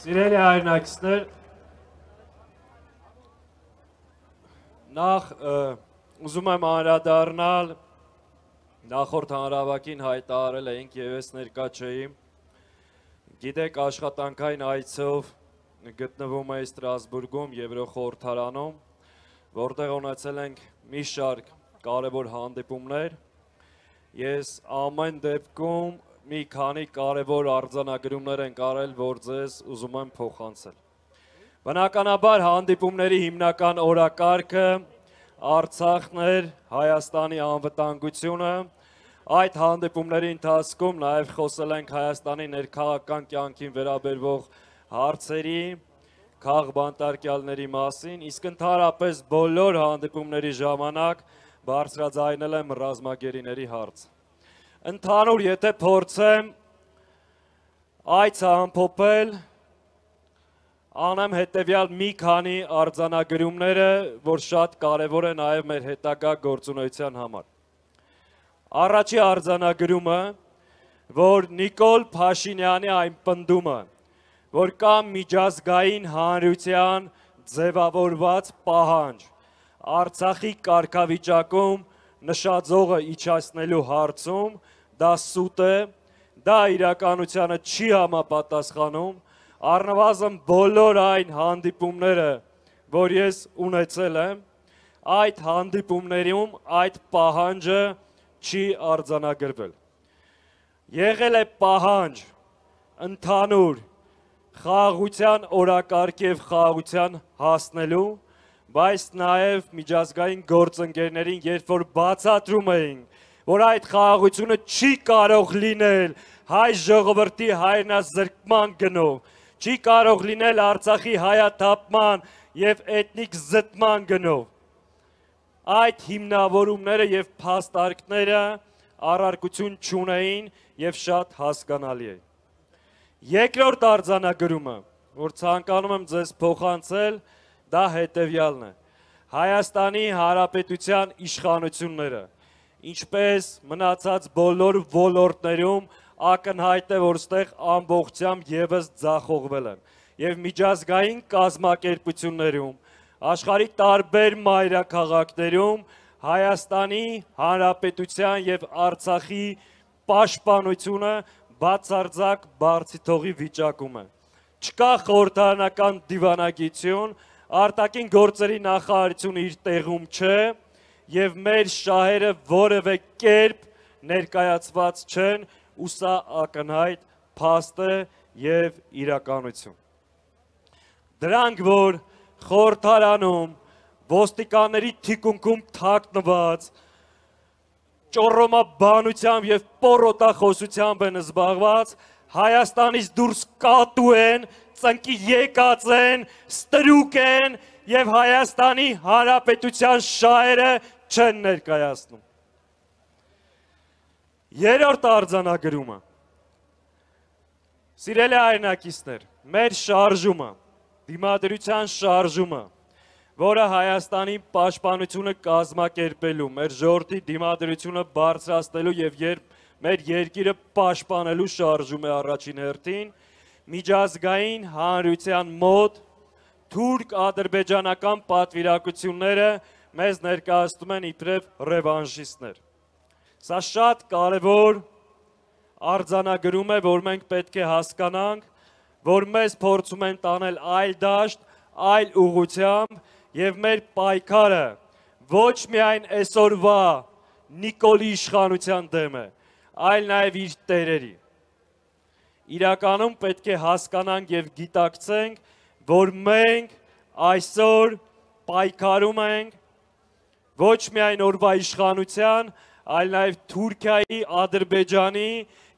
Սիրելի հայրենակիցներ, նախ ուզում եմ անդրադառնալ նախորդ հանրավակին հայտարարել էինք եւ ես ներկա չէի։ Գիտեք, աշխատանքային այցով գտնվում էի Ստրասբուրգում, Եվրոխորհրդարանում, որտեղ ունեցել ենք մի շարք կարևոր հանդիպումներ։ Ես ամեն դեպքում մի քանի կարևոր արձանագրումներ ենք արել, որ ձեզ ուզում եմ փոխանցել։ Բնականաբար հանդիպումների հիմնական օրակարգը Արցախն էր, Հայաստանի անվտանգությունը, Այդ հանդիպումների ընթացքում նաև խոսել ենք Հայաստանի ներքաղաքական կյանքին վերաբերվող հարցերի, քաղ բանտարկյալների մասին, իսկ ընդհանրապես բոլոր հանդիպումների ժամանակ բարձրաձայնել եմ ռազմագերիների հարցը ընդհանուր եթե փորձեմ այդ համփոփել անեմ հետեւյալ մի քանի արձանագրումները, որ շատ կարևոր է նաև մեր հետագա գործունեության համար։ Առաջի արձանագրումը, որ Նիկոլ Փաշինյանի այն պնդումը, որ կա միջազգային հանրության ձևավորված պահանջ Արցախի կարգավիճակում նշաձողը իջացնելու հարցում դա սուտ է, դա իրականությանը չի համապատասխանում, առնվազն բոլոր այն հանդիպումները, որ ես ունեցել եմ, այդ հանդիպումներում այդ պահանջը չի արձանագրվել։ Եղել է պահանջ ընդհանուր խաղաղության օրակարգ եւ խաղաղության հասնելու, բայց նաեւ միջազգային գործընկերներին, երբ որ բացատրում էինք որ այդ խաղաղությունը չի կարող լինել հայ ժողովրդի հայրենազրկման գնով, չի կարող լինել Արցախի հայաթափման եւ էթնիկ զտման գնով։ Այդ հիմնավորումները եւ փաստարկները առարկություն չունեին եւ շատ հասկանալի է։ Երկրորդ արձանագրումը, որ ցանկանում եմ ձեզ փոխանցել, դա հետեւյալն է։ Հայաստանի Հանրապետության իշխանությունները 19 ինչպես մնացած բոլոր ոլորտներում ակնհայտ է, որ ստեղ ամբողջությամբ եւս ձախողվել են։ Եվ միջազգային կազմակերպություններում, աշխարհի տարբեր մայրաքաղաքներում Հայաստանի Հանրապետության եւ Արցախի պաշտպանությունը բացարձակ բարձիթողի վիճակում է։ Չկա խորհրդարանական դիվանագիտություն, արտաքին գործերի նախարարությունը իր տեղում չէ, եւ մեր շահերը որևէ կերպ ներկայացված չեն ու սա ակնհայտ փաստ է եւ իրականություն։ Դրանք, որ խորթարանում ոստիկանների թիկունքում թաքնված ճորոմաբանությամբ եւ պորոտախոսությամբ են զբաղված, Հայաստանից դուրս կատու են, ծնկի եկած են, ստրուկ են եւ Հայաստանի Հանրապետության շահերը չեն ներկայացնում։ Երորդ արձանագրումը։ Սիրելի հայրենակիցներ, մեր շարժումը, դիմադրության շարժումը, որը Հայաստանի պաշտպանությունը կազմակերպելու, մեր ժողովրդի դիմադրությունը բարձրացնելու եւ երբ մեր երկիրը պաշտպանելու շարժում է առաջին հերթին, միջազգային հանրության մոտ թուրք-ադրբեջանական պատվիրակությունները մեզ ներկայացնում են իբրև ռևանշիստներ։ Սա շատ կարևոր արձանագրում է, որ մենք պետք է հասկանանք, որ մեզ փորձում են տանել այլ դաշտ, այլ ուղությամբ եւ մեր պայքարը ոչ միայն այսօրվա Նիկոլի իշխանության դեմ է, այլ նաև իր տերերի։ Իրականում պետք է հասկանանք եւ գիտակցենք, որ մենք այսօր պայքարում ենք ոչ միայն օրվա իշխանության, այլ նաև Թուրքիայի, Ադրբեջանի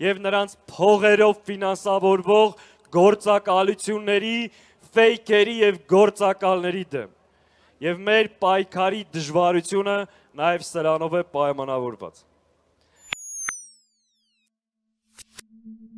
եւ նրանց փողերով ֆինանսավորվող գործակալությունների, ֆեյքերի եւ գործակալների դեմ։ Եվ մեր պայքարի դժվարությունը նաև սրանով է պայմանավորված։